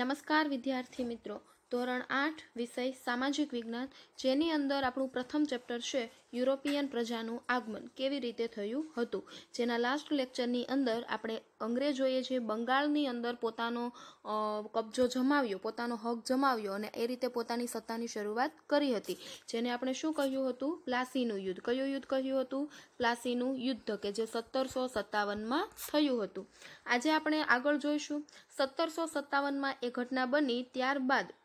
નમસ્કાર વિદ્યાર્થી મિત્રો ધોરણ આઠ વિષય સામાજિક વિજ્ઞાન જેની અંદર આપણું પ્રથમ ચેપ્ટર છે યુરોપિયન પ્રજાનું આગમન કેવી રીતે થયું હતું જેના લાસ્ટ લેક્ચરની અંદર આપણે અંગ્રેજોએ જે બંગાળની અંદર પોતાનો કબજો જમાવ્યો પોતાનો હક જમાવ્યો અને એ રીતે પોતાની સત્તાની શરૂઆત કરી હતી જેને આપણે શું કહ્યું હતું પ્લાસીનું યુદ્ધ કયું યુદ્ધ કહ્યું હતું પ્લાસીનું યુદ્ધ કે જે સત્તરસો સત્તાવનમાં થયું હતું આજે આપણે આગળ જોઈશું સત્તરસો સત્તાવનમાં એ ઘટના બની ત્યારબાદ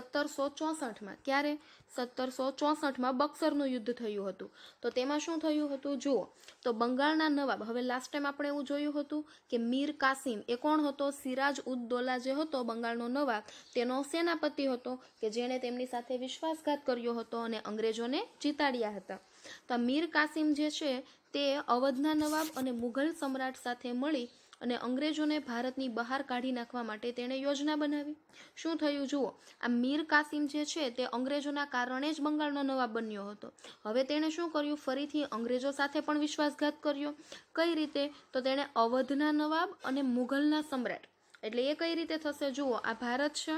સત્તરસો ચોસઠમાં ક્યારે સત્તરસો ચોસઠમાં બક્સરનું યુદ્ધ થયું હતું તો તેમાં શું થયું હતું જુઓ તો બંગાળના નવાબ હવે લાસ્ટ ટાઈમ આપણે એવું જોયું હતું કે મીર કાસિમ એ કોણ હતો સિરાજ ઉદ્દોલા જે હતો બંગાળનો નવાબ તેનો સેનાપતિ હતો કે જેણે તેમની સાથે વિશ્વાસઘાત કર્યો હતો અને અંગ્રેજોને જીતાડ્યા હતા તો મીર કાસિમ જે છે તે અવધના નવાબ અને મુઘલ સમ્રાટ સાથે મળી અને અંગ્રેજોને ભારતની બહાર કાઢી નાખવા માટે તેણે યોજના બનાવી શું થયું જુઓ આ મીર કાસિમ જે છે તે અંગ્રેજોના કારણે જ બંગાળનો નવાબ બન્યો હતો હવે તેણે શું કર્યું ફરીથી અંગ્રેજો સાથે પણ વિશ્વાસઘાત કર્યો કઈ રીતે તો તેણે અવધના નવાબ અને મુઘલના સમ્રાટ એટલે એ કઈ રીતે થશે જુઓ આ ભારત છે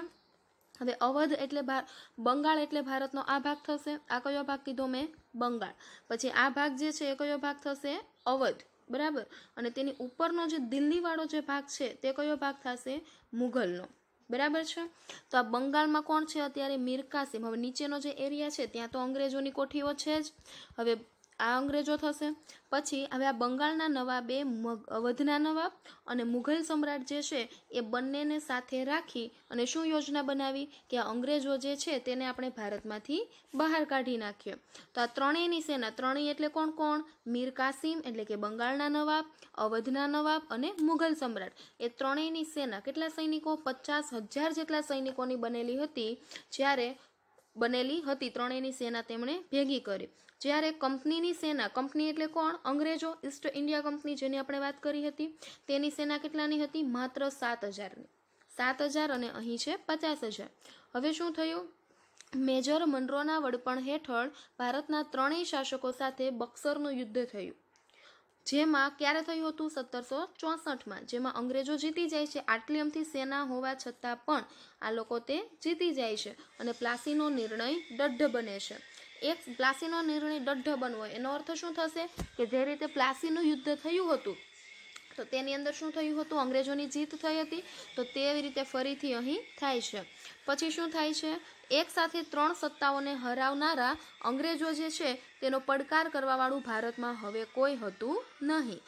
હવે અવધ એટલે બંગાળ એટલે ભારતનો આ ભાગ થશે આ કયો ભાગ કીધો મેં બંગાળ પછી આ ભાગ જે છે એ કયો ભાગ થશે અવધ બરાબર અને તેની ઉપરનો જે દિલ્હીવાળો જે ભાગ છે તે કયો ભાગ થશે મુઘલનો બરાબર છે તો આ બંગાળમાં કોણ છે અત્યારે મીર કાસિમ હવે નીચેનો જે એરિયા છે ત્યાં તો અંગ્રેજોની કોઠીઓ છે જ હવે આ અંગ્રેજો થશે પછી હવે આ બંગાળના નવા બે અવધના નવાબ અને મુઘલ સમ્રાટ જે છે એ બંનેને સાથે રાખી અને શું યોજના બનાવી કે આ અંગ્રેજો જે છે તેને આપણે ભારતમાંથી બહાર કાઢી નાખીએ તો આ ત્રણેયની સેના ત્રણેય એટલે કોણ કોણ મીર કાસિમ એટલે કે બંગાળના નવાબ અવધના નવાબ અને મુઘલ સમ્રાટ એ ત્રણેયની સેના કેટલા સૈનિકો પચાસ હજાર જેટલા સૈનિકોની બનેલી હતી જ્યારે બનેલી હતી ત્રણેયની સેના તેમણે ભેગી કરી જ્યારે કંપનીની સેના કંપની એટલે કોણ અંગ્રેજો ઈસ્ટ ઇન્ડિયા કંપની જેની આપણે વાત કરી હતી તેની સેના કેટલાની હતી માત્ર સાત હજારની સાત હજાર અને અહીં છે પચાસ હજાર હવે શું થયું મેજર મનરોના વડપણ હેઠળ ભારતના ત્રણેય શાસકો સાથે બક્સરનું યુદ્ધ થયું જેમાં ક્યારે થયું હતું સત્તરસો ચોસઠમાં જેમાં અંગ્રેજો જીતી જાય છે આટલી અમથી સેના હોવા છતાં પણ આ લોકો તે જીતી જાય છે અને પ્લાસીનો નિર્ણય દઢ બને છે એક પ્લાસીનો નિર્ણય દઢ બનવો એનો અર્થ શું થશે કે જે રીતે પ્લાસીનું યુદ્ધ થયું હતું તો તેની અંદર શું થયું હતું અંગ્રેજોની જીત થઈ હતી તો તેવી રીતે ફરીથી અહીં થાય છે પછી શું થાય છે એક સાથે ત્રણ સત્તાઓને હરાવનારા અંગ્રેજો જે છે તેનો પડકાર કરવાવાળું ભારતમાં હવે કોઈ હતું નહીં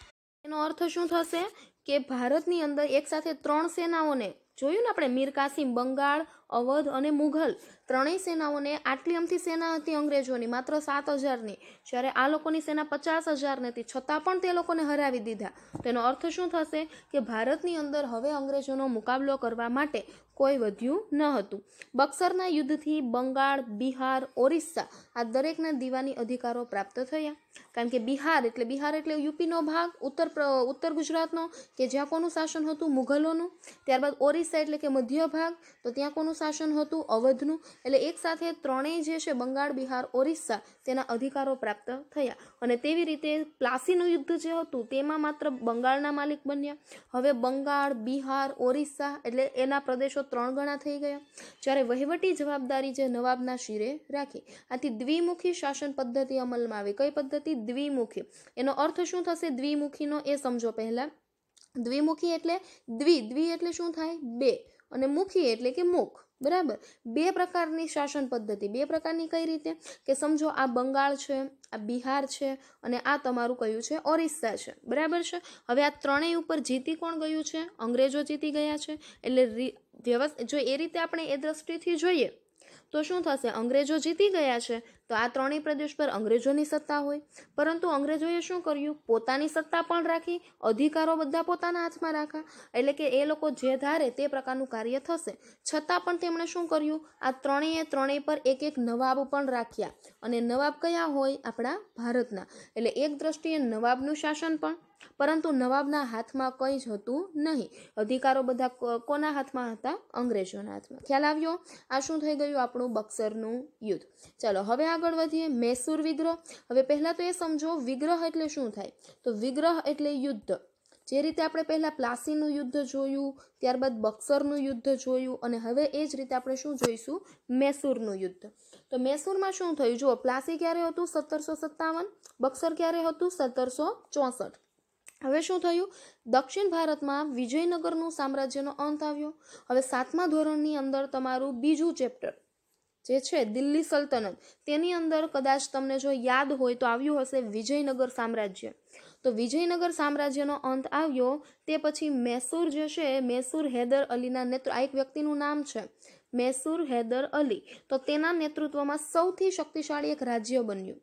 એનો અર્થ શું થશે કે ભારતની અંદર એક સાથે ત્રણ સેનાઓને જોયું ને આપણે મીર કાસિમ બંગાળ અવધ અને મુઘલ ત્રણેય સેનાઓને આટલી અમથી સેના હતી અંગ્રેજોની માત્ર સાત હજારની જ્યારે આ લોકોની સેના પચાસ હજારની હતી છતાં પણ તે લોકોને હરાવી દીધા તેનો અર્થ શું થશે કે ભારતની અંદર હવે અંગ્રેજોનો મુકાબલો કરવા માટે કોઈ વધ્યું ન હતું બક્સરના યુદ્ધથી બંગાળ બિહાર ઓરિસ્સા આ દરેકના દીવાની અધિકારો પ્રાપ્ત થયા કારણ કે બિહાર એટલે બિહાર એટલે યુપીનો ભાગ ઉત્તર ઉત્તર ગુજરાતનો કે જ્યાં કોનું શાસન હતું મુઘલોનું ત્યારબાદ ઓરિસ્સા એટલે કે મધ્ય ભાગ તો ત્યાં કોનું શાસન હતું અવધનું એટલે એક સાથે ત્રણેય જે છે બંગાળ બિહાર ઓરિસ્સા તેના અધિકારો પ્રાપ્ત થયા અને તેવી રીતે પ્લાસીનું યુદ્ધ જે હતું તેમાં માત્ર બંગાળના માલિક બન્યા હવે બંગાળ બિહાર ઓરિસ્સા એટલે એના પ્રદેશો ત્રણ ગણા થઈ ગયા જ્યારે વહીવટી જવાબદારી જે નવાબના શિરે રાખી આથી દ્વિમુખી શાસન પદ્ધતિ અમલમાં આવી કઈ પદ્ધતિ દ્વિમુખી એનો અર્થ શું થશે દ્વિમુખીનો એ સમજો પહેલાં દ્વિમુખી એટલે દ્વિ દ્વિ એટલે શું થાય બે અને મુખી એટલે કે મુખ બરાબર બે પ્રકારની શાસન પદ્ધતિ બે પ્રકારની કઈ રીતે કે સમજો આ બંગાળ છે આ બિહાર છે અને આ તમારું કયું છે ઓરિસ્સા છે બરાબર છે હવે આ ત્રણેય ઉપર જીતી કોણ ગયું છે અંગ્રેજો જીતી ગયા છે એટલે વ્યવસ્થા જો એ રીતે આપણે એ દ્રષ્ટિથી જોઈએ તો શું થશે અંગ્રેજો જીતી ગયા છે તો આ ત્રણેય પ્રદેશ પર અંગ્રેજોની સત્તા હોય પરંતુ અંગ્રેજોએ શું કર્યું પોતાની સત્તા પણ રાખી અધિકારો બધા પોતાના હાથમાં રાખ્યા એટલે કે એ લોકો જે ધારે તે પ્રકારનું કાર્ય થશે છતાં પણ તેમણે શું કર્યું આ ત્રણેય ત્રણેય પર એક એક નવાબ પણ રાખ્યા અને નવાબ કયા હોય આપણા ભારતના એટલે એક દ્રષ્ટિએ નવાબનું શાસન પણ પરંતુ નવાબના હાથમાં કંઈ જ હતું નહીં અધિકારો બધા કોના હાથમાં હતા અંગ્રેજોના હાથમાં ખ્યાલ આવ્યો આ શું થઈ ગયું આપણું બક્સરનું યુદ્ધ ચાલો હવે આગળ વધીએ મૈસૂર વિગ્રહ હવે પહેલાં તો એ સમજો વિગ્રહ એટલે શું થાય તો વિગ્રહ એટલે યુદ્ધ જે રીતે આપણે પહેલાં પ્લાસીનું યુદ્ધ જોયું ત્યારબાદ બક્સરનું યુદ્ધ જોયું અને હવે એ જ રીતે આપણે શું જોઈશું મૈસૂરનું યુદ્ધ તો મૈસુરમાં શું થયું જુઓ પ્લાસી ક્યારે હતું સત્તરસો સત્તાવન બક્સર ક્યારે હતું સત્તરસો ચોસઠ હવે શું થયું દક્ષિણ ભારતમાં વિજયનગરનું સામ્રાજ્યનો અંત આવ્યો હવે સાતમા ધોરણની અંદર તમારું બીજું ચેપ્ટર જે છે દિલ્હી સલ્તનત તેની અંદર કદાચ તમને જો યાદ હોય તો આવ્યું હશે વિજયનગર સામ્રાજ્ય તો વિજયનગર સામ્રાજ્યનો અંત આવ્યો તે પછી મૈસૂર જે છે મૈસૂર હૈદર અલીના નેતૃત્વ આ એક વ્યક્તિનું નામ છે મૈસૂર હૈદર અલી તો તેના નેતૃત્વમાં સૌથી શક્તિશાળી એક રાજ્ય બન્યું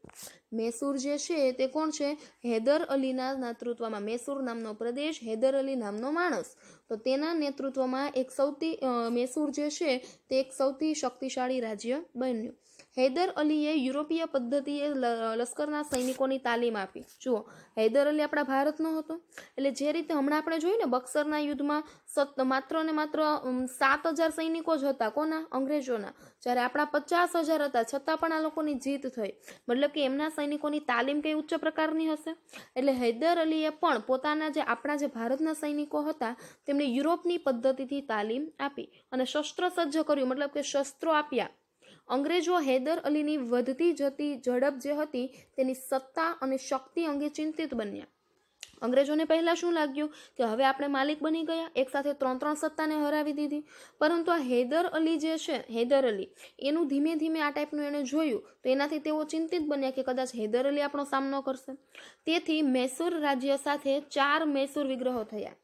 મૈસૂર જે છે તે કોણ છે હૈદર અલીના નેતૃત્વમાં મૈસૂર નામનો પ્રદેશ હૈદર અલી નામનો માણસ તો તેના નેતૃત્વમાં એક સૌથી મૈસૂર જે છે તે એક સૌથી શક્તિશાળી રાજ્ય બન્યું હૈદર અલીએ યુરોપીય પદ્ધતિએ લશ્કરના સૈનિકોની તાલીમ આપી જુઓ હૈદર અલી આપણા ભારતનો હતો એટલે જે રીતે હમણાં આપણે જોયું ને બક્સરના યુદ્ધમાં સત માત્ર ને માત્ર સાત હજાર સૈનિકો જ હતા કોના અંગ્રેજોના જ્યારે આપણા પચાસ હજાર હતા છતાં પણ આ લોકોની જીત થઈ મતલબ કે એમના સૈનિકોની તાલીમ કઈ ઉચ્ચ પ્રકારની હશે એટલે હૈદર અલીએ પણ પોતાના જે આપણા જે ભારતના સૈનિકો હતા તેમણે યુરોપની પદ્ધતિથી તાલીમ આપી અને શસ્ત્ર સજ્જ કર્યું મતલબ કે શસ્ત્રો આપ્યા અંગ્રેજો હૈદર અલીની વધતી જતી ઝડપ જે હતી તેની સત્તા અને શક્તિ અંગે ચિંતિત બન્યા અંગ્રેજોને પહેલાં શું લાગ્યું કે હવે આપણે માલિક બની ગયા એકસાથે ત્રણ ત્રણ સત્તાને હરાવી દીધી પરંતુ આ હૈદર અલી જે છે હૈદર અલી એનું ધીમે ધીમે આ ટાઈપનું એણે જોયું તો એનાથી તેઓ ચિંતિત બન્યા કે કદાચ હૈદર અલી આપણો સામનો કરશે તેથી મૈસૂર રાજ્ય સાથે ચાર મૈસૂર વિગ્રહો થયા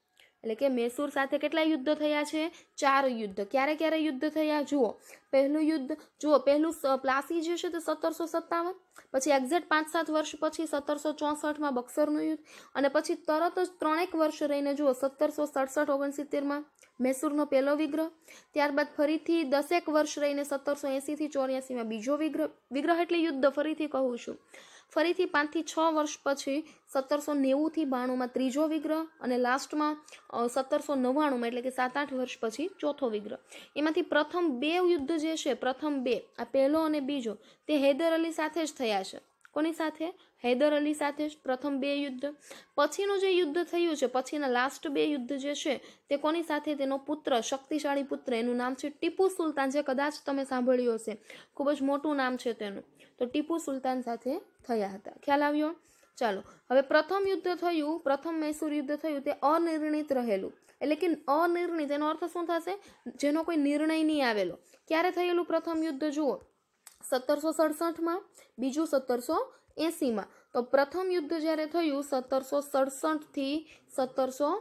એટલે કે મૈસૂર સાથે કેટલા યુદ્ધ થયા છે ચાર યુદ્ધ ક્યારે ક્યારે યુદ્ધ થયા જુઓ પહેલું યુદ્ધ જુઓ પહેલું પ્લાસી જે છે તે સત્તરસો સત્તાવન પછી એક્ઝેક્ટ પાંચ સાત વર્ષ પછી સત્તરસો ચોસઠમાં બક્સરનું યુદ્ધ અને પછી તરત જ ત્રણેક વર્ષ રહીને જુઓ સત્તરસો સડસઠ ઓગણસિત્તેરમાં મૈસૂરનો પહેલો વિગ્રહ ત્યારબાદ ફરીથી દસેક વર્ષ રહીને સત્તરસો એંસીથી ચોર્યાસીમાં બીજો વિગ્રહ વિગ્રહ એટલે યુદ્ધ ફરીથી કહું છું ફરીથી પાંચથી છ વર્ષ પછી સત્તરસો નેવુંથી બાણુંમાં ત્રીજો વિગ્રહ અને લાસ્ટમાં સત્તરસો નવ્વાણુંમાં એટલે કે સાત આઠ વર્ષ પછી ચોથો વિગ્રહ એમાંથી પ્રથમ બે યુદ્ધ જે છે પ્રથમ બે આ પહેલો અને બીજો તે હૈદર અલી સાથે જ થયા છે કોની સાથે હૈદર અલી સાથે જ પ્રથમ બે યુદ્ધ પછીનું જે યુદ્ધ થયું છે પછીના લાસ્ટ બે યુદ્ધ જે છે તે કોની સાથે તેનો પુત્ર શક્તિશાળી પુત્ર એનું નામ છે ટીપુ સુલતાન જે કદાચ તમે સાંભળ્યું હશે ખૂબ જ મોટું નામ છે તેનું તો ટીપુ સુલતાન સાથે થયા હતા ખ્યાલ આવ્યો ચાલો હવે પ્રથમ યુદ્ધ થયું પ્રથમ મૈસૂર યુદ્ધ થયું તે અનિર્ણિત રહેલું એટલે કે અનિર્ણિત એનો અર્થ શું થશે જેનો કોઈ નિર્ણય નહીં આવેલો ક્યારે થયેલું પ્રથમ યુદ્ધ જુઓ સત્તરસો સડસઠમાં બીજું સત્તરસો એંસીમાં તો પ્રથમ યુદ્ધ જ્યારે થયું સત્તરસો સડસઠથી સત્તરસો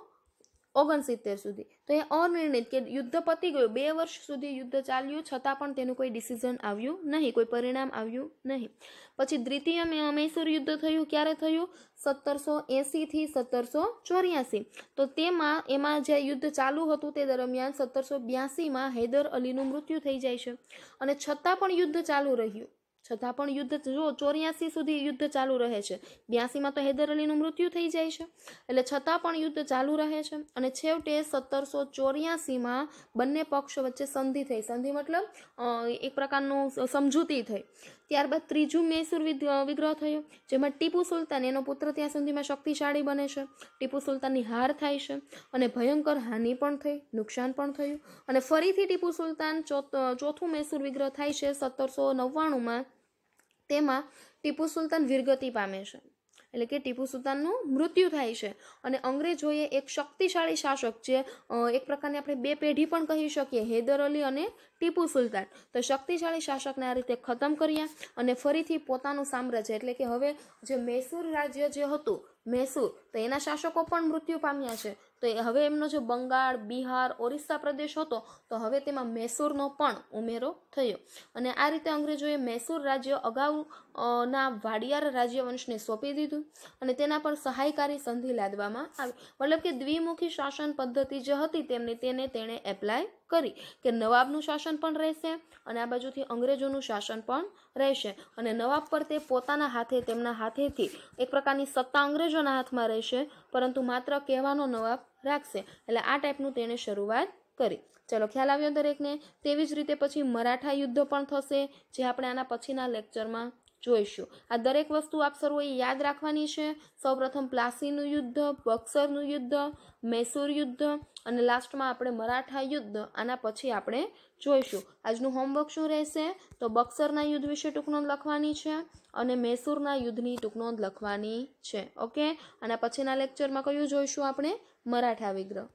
ઓગણસિત્તેર સુધી તો એ અનિર્ણિત કે યુદ્ધ પતી ગયું બે વર્ષ સુધી યુદ્ધ ચાલ્યું છતાં પણ તેનું કોઈ ડિસિઝન આવ્યું નહીં કોઈ પરિણામ આવ્યું નહીં પછી દ્વિતીય મૈસૂર યુદ્ધ થયું ક્યારે થયું સત્તરસો એંસીથી સત્તરસો ચોર્યાસી તો તેમાં એમાં જે યુદ્ધ ચાલુ હતું તે દરમિયાન સત્તરસો બ્યાસીમાં હૈદર અલીનું મૃત્યુ થઈ જાય છે અને છતાં પણ યુદ્ધ ચાલુ રહ્યું છતાં પણ યુદ્ધ જો ચોર્યાસી સુધી યુદ્ધ ચાલુ રહે છે બ્યાસીમાં તો હૈદર અલીનું મૃત્યુ થઈ જાય છે એટલે છતાં પણ યુદ્ધ ચાલુ રહે છે અને છેવટે સત્તરસો ચોર્યાસીમાં બંને પક્ષ વચ્ચે સંધિ થઈ સંધિ મતલબ એક પ્રકારનું સમજૂતી થઈ ત્યારબાદ ત્રીજું મૈસુર વિગ્રહ થયો જેમાં ટીપુ સુલતાન એનો પુત્ર ત્યાં સુધીમાં શક્તિશાળી બને છે ટીપુ સુલતાનની હાર થાય છે અને ભયંકર હાનિ પણ થઈ નુકસાન પણ થયું અને ફરીથી ટીપુ સુલતાન ચોથું મૈસુર વિગ્રહ થાય છે સત્તરસો નવ્વાણુંમાં તેમાં ટીપુ સુલતાન વિરગતિ પામે છે એટલે કે ટીપુ સુલતાનનું મૃત્યુ થાય છે અને અંગ્રેજોએ એક શક્તિશાળી શાસક જે એક પ્રકારની આપણે બે પેઢી પણ કહી શકીએ હૈદર અલી અને ટીપુ સુલતાન તો શક્તિશાળી શાસકને આ રીતે ખતમ કર્યા અને ફરીથી પોતાનું સામ્રાજ્ય એટલે કે હવે જે મૈસૂર રાજ્ય જે હતું મૈસૂર તો એના શાસકો પણ મૃત્યુ પામ્યા છે તો એ હવે એમનો જે બંગાળ બિહાર ઓરિસ્સા પ્રદેશ હતો તો હવે તેમાં મૈસૂરનો પણ ઉમેરો થયો અને આ રીતે અંગ્રેજોએ મૈસૂર રાજ્ય અગાઉ ના વાડિયાર રાજ્યવંશને સોંપી દીધું અને તેના પર સહાયકારી સંધિ લાદવામાં આવી મતલબ કે દ્વિમુખી શાસન પદ્ધતિ જે હતી તેમને તેને તેણે એપ્લાય કરી કે નવાબનું શાસન પણ રહેશે અને આ બાજુથી અંગ્રેજોનું શાસન પણ રહેશે અને નવાબ પર તે પોતાના હાથે તેમના હાથેથી એક પ્રકારની સત્તા અંગ્રેજોના હાથમાં રહેશે પરંતુ માત્ર કહેવાનો નવાબ રાખશે એટલે આ ટાઈપનું તેણે શરૂઆત કરી ચલો ખ્યાલ આવ્યો દરેકને તેવી જ રીતે પછી મરાઠા યુદ્ધ પણ થશે જે આપણે આના પછીના લેક્ચરમાં જોઈશું આ દરેક વસ્તુ આપ સર્વોએ યાદ રાખવાની છે સૌપ્રથમ પ્લાસીનું યુદ્ધ બક્સરનું યુદ્ધ મૈસૂર યુદ્ધ અને લાસ્ટમાં આપણે મરાઠા યુદ્ધ આના પછી આપણે જોઈશું આજનું હોમવર્ક શું રહેશે તો બક્સરના યુદ્ધ વિશે ટૂંક નોંધ લખવાની છે અને મૈસૂરના યુદ્ધની ટૂંક નોંધ લખવાની છે ઓકે અને પછીના લેક્ચરમાં કયું જોઈશું આપણે मराठा विग्रह